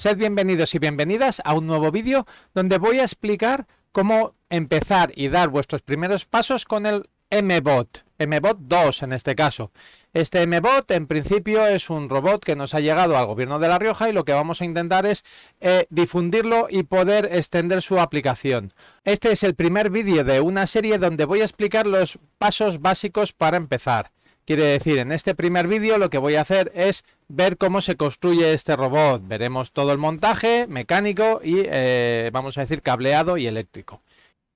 Sed bienvenidos y bienvenidas a un nuevo vídeo donde voy a explicar cómo empezar y dar vuestros primeros pasos con el MBOT, MBOT 2 en este caso. Este MBOT en principio es un robot que nos ha llegado al gobierno de La Rioja y lo que vamos a intentar es eh, difundirlo y poder extender su aplicación. Este es el primer vídeo de una serie donde voy a explicar los pasos básicos para empezar. Quiere decir, en este primer vídeo lo que voy a hacer es ver cómo se construye este robot. Veremos todo el montaje mecánico y, eh, vamos a decir, cableado y eléctrico.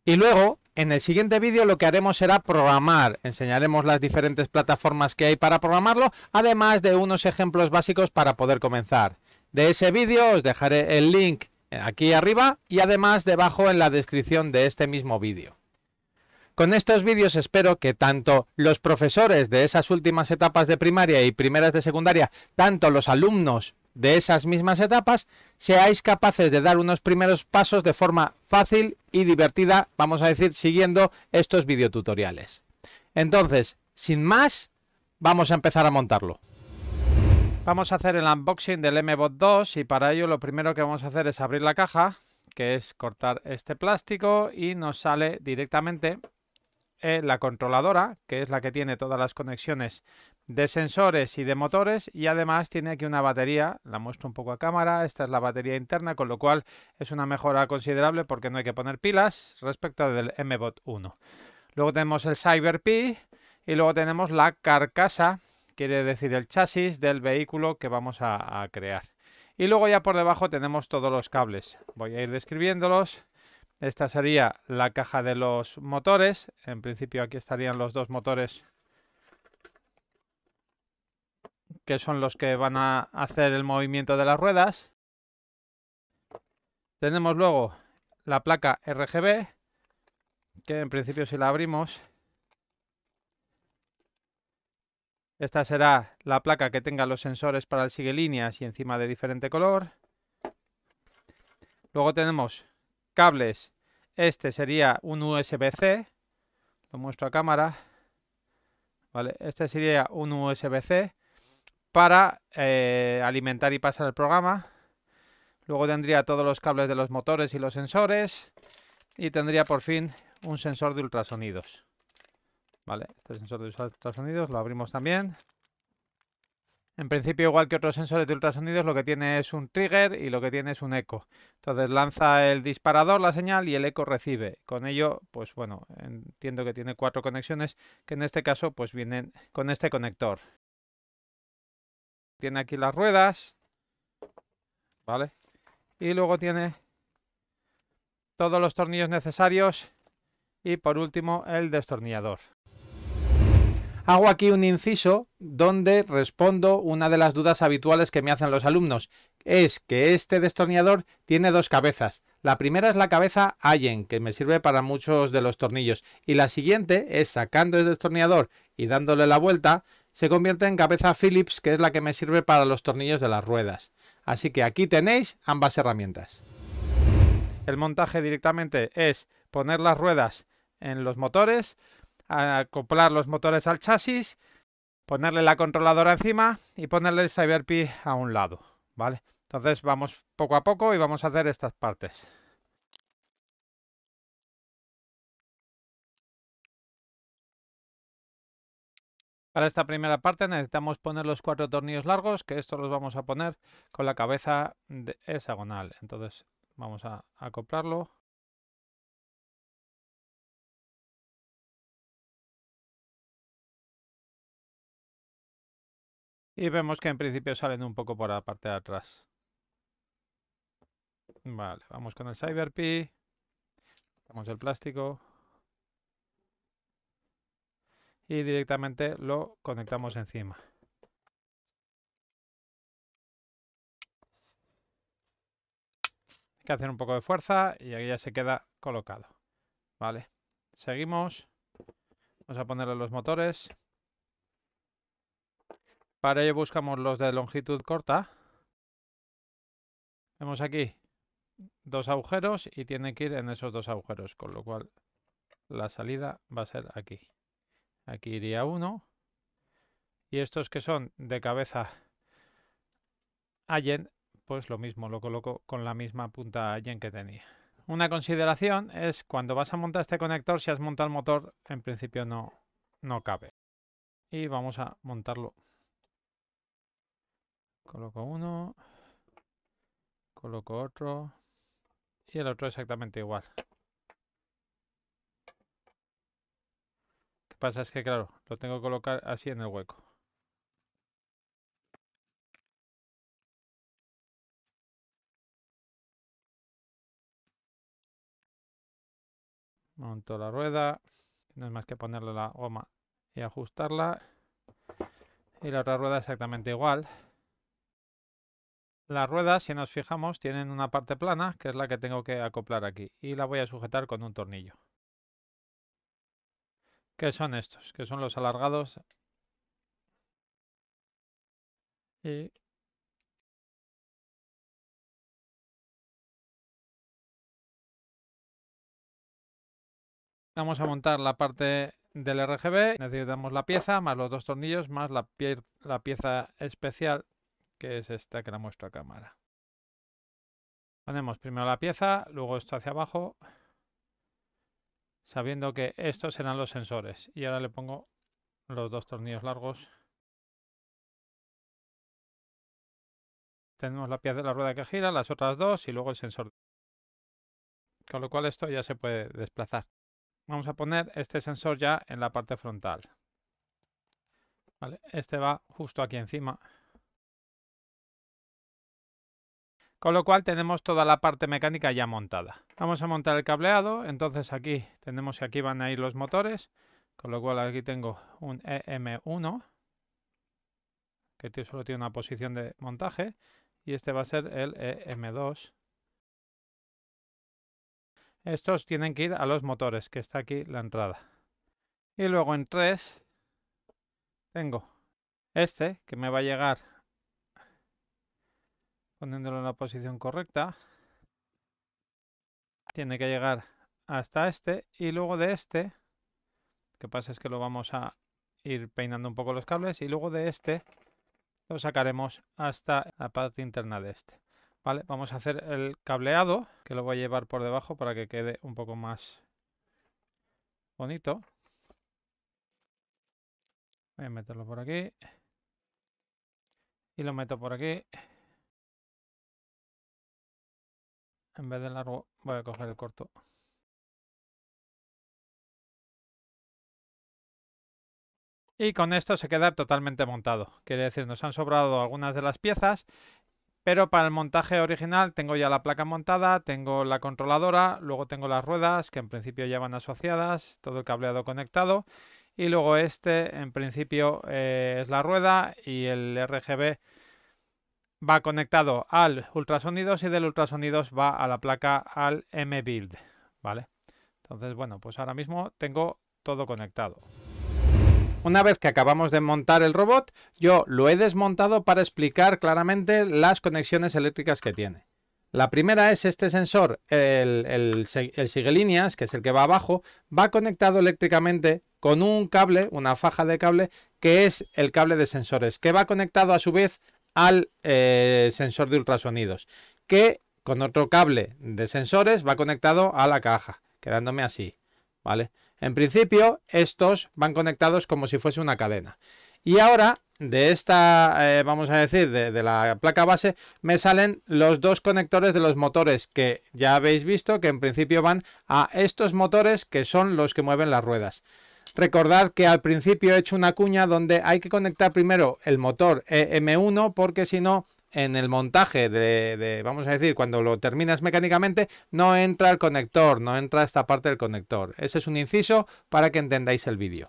Y luego, en el siguiente vídeo lo que haremos será programar. Enseñaremos las diferentes plataformas que hay para programarlo, además de unos ejemplos básicos para poder comenzar. De ese vídeo os dejaré el link aquí arriba y además debajo en la descripción de este mismo vídeo. Con estos vídeos espero que tanto los profesores de esas últimas etapas de primaria y primeras de secundaria, tanto los alumnos de esas mismas etapas, seáis capaces de dar unos primeros pasos de forma fácil y divertida, vamos a decir, siguiendo estos videotutoriales. Entonces, sin más, vamos a empezar a montarlo. Vamos a hacer el unboxing del MBOT 2 y para ello lo primero que vamos a hacer es abrir la caja, que es cortar este plástico y nos sale directamente eh, la controladora, que es la que tiene todas las conexiones de sensores y de motores y además tiene aquí una batería, la muestro un poco a cámara, esta es la batería interna, con lo cual es una mejora considerable porque no hay que poner pilas respecto del MBOT 1. Luego tenemos el CyberPi y luego tenemos la carcasa, quiere decir el chasis del vehículo que vamos a crear. Y luego ya por debajo tenemos todos los cables. Voy a ir describiéndolos. Esta sería la caja de los motores. En principio aquí estarían los dos motores que son los que van a hacer el movimiento de las ruedas. Tenemos luego la placa RGB, que en principio si la abrimos, esta será la placa que tenga los sensores para el sigue líneas y encima de diferente color. Luego tenemos Cables. Este sería un USB-C. Lo muestro a cámara. Vale, este sería un USB-C para eh, alimentar y pasar el programa. Luego tendría todos los cables de los motores y los sensores. Y tendría por fin un sensor de ultrasonidos. Vale, este sensor de ultrasonidos lo abrimos también. En principio, igual que otros sensores de ultrasonidos, lo que tiene es un trigger y lo que tiene es un eco. Entonces lanza el disparador la señal y el eco recibe. Con ello, pues bueno, entiendo que tiene cuatro conexiones que en este caso pues vienen con este conector. Tiene aquí las ruedas, ¿vale? Y luego tiene todos los tornillos necesarios y por último el destornillador. Hago aquí un inciso donde respondo una de las dudas habituales que me hacen los alumnos. Es que este destornillador tiene dos cabezas. La primera es la cabeza Allen, que me sirve para muchos de los tornillos. Y la siguiente es sacando el destornillador y dándole la vuelta, se convierte en cabeza Phillips, que es la que me sirve para los tornillos de las ruedas. Así que aquí tenéis ambas herramientas. El montaje directamente es poner las ruedas en los motores, acoplar los motores al chasis, ponerle la controladora encima y ponerle el cyberp a un lado, ¿vale? Entonces vamos poco a poco y vamos a hacer estas partes. Para esta primera parte necesitamos poner los cuatro tornillos largos, que estos los vamos a poner con la cabeza de hexagonal. Entonces vamos a acoplarlo. Y vemos que en principio salen un poco por la parte de atrás. Vale, vamos con el CyberPi. Quitamos el plástico. Y directamente lo conectamos encima. Hay que hacer un poco de fuerza y aquí ya se queda colocado. Vale, seguimos. Vamos a ponerle los motores. Para ello buscamos los de longitud corta. Vemos aquí dos agujeros y tiene que ir en esos dos agujeros, con lo cual la salida va a ser aquí. Aquí iría uno. Y estos que son de cabeza Allen, pues lo mismo, lo coloco con la misma punta Allen que tenía. Una consideración es cuando vas a montar este conector, si has montado el motor, en principio no, no cabe. Y vamos a montarlo Coloco uno. Coloco otro. Y el otro exactamente igual. Qué que pasa es que, claro, lo tengo que colocar así en el hueco. Monto la rueda. No es más que ponerle la goma y ajustarla. Y la otra rueda exactamente igual. Las ruedas, si nos fijamos, tienen una parte plana, que es la que tengo que acoplar aquí, y la voy a sujetar con un tornillo. ¿Qué son estos? Que son los alargados. Y... Vamos a montar la parte del RGB. Necesitamos la pieza, más los dos tornillos, más la pieza especial que es esta que la muestro a cámara. Ponemos primero la pieza, luego esto hacia abajo, sabiendo que estos serán los sensores. Y ahora le pongo los dos tornillos largos. Tenemos la pieza de la rueda que gira, las otras dos y luego el sensor. Con lo cual esto ya se puede desplazar. Vamos a poner este sensor ya en la parte frontal. este va justo aquí encima. Con lo cual tenemos toda la parte mecánica ya montada. Vamos a montar el cableado, entonces aquí tenemos que aquí van a ir los motores, con lo cual aquí tengo un EM1, que solo tiene una posición de montaje, y este va a ser el EM2. Estos tienen que ir a los motores, que está aquí la entrada. Y luego en 3 tengo este, que me va a llegar poniéndolo en la posición correcta. Tiene que llegar hasta este y luego de este, lo que pasa es que lo vamos a ir peinando un poco los cables y luego de este lo sacaremos hasta la parte interna de este. Vale, vamos a hacer el cableado, que lo voy a llevar por debajo para que quede un poco más bonito. Voy a meterlo por aquí. Y lo meto por aquí. En vez del largo voy a coger el corto. Y con esto se queda totalmente montado. Quiere decir, nos han sobrado algunas de las piezas, pero para el montaje original tengo ya la placa montada, tengo la controladora, luego tengo las ruedas, que en principio ya van asociadas, todo el cableado conectado, y luego este, en principio, eh, es la rueda y el RGB va conectado al ultrasonidos y del ultrasonidos va a la placa al M-Build, ¿vale? Entonces, bueno, pues ahora mismo tengo todo conectado. Una vez que acabamos de montar el robot, yo lo he desmontado para explicar claramente las conexiones eléctricas que tiene. La primera es este sensor, el, el, el sigue que es el que va abajo, va conectado eléctricamente con un cable, una faja de cable, que es el cable de sensores, que va conectado a su vez al eh, sensor de ultrasonidos, que con otro cable de sensores va conectado a la caja, quedándome así, ¿vale? En principio, estos van conectados como si fuese una cadena. Y ahora, de esta, eh, vamos a decir, de, la placa base, me salen los dos conectores de los motores que ya habéis visto que en principio van a estos motores que son los que mueven las ruedas. Recordad que al principio he hecho una cuña donde hay que conectar primero el motor e M1 porque si no en el montaje de, vamos a decir, cuando lo terminas mecánicamente, no entra el conector, no entra esta parte del conector. Ese es un inciso para que entendáis el vídeo.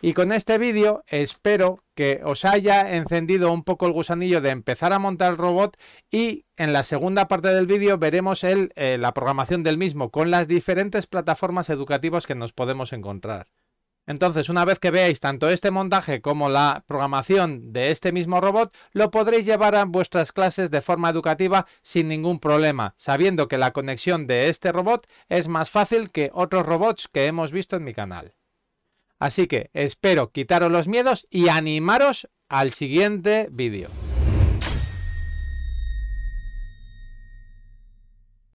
Y con este vídeo espero que os haya encendido un poco el gusanillo de empezar a montar el robot y en la segunda parte del vídeo veremos eh, la programación del mismo con las diferentes plataformas educativas que nos podemos encontrar. Entonces, una vez que veáis tanto este montaje como la programación de este mismo robot, lo podréis llevar a vuestras clases de forma educativa sin ningún problema, sabiendo que la conexión de este robot es más fácil que otros robots que hemos visto en mi canal. Así que espero quitaros los miedos y animaros al siguiente vídeo.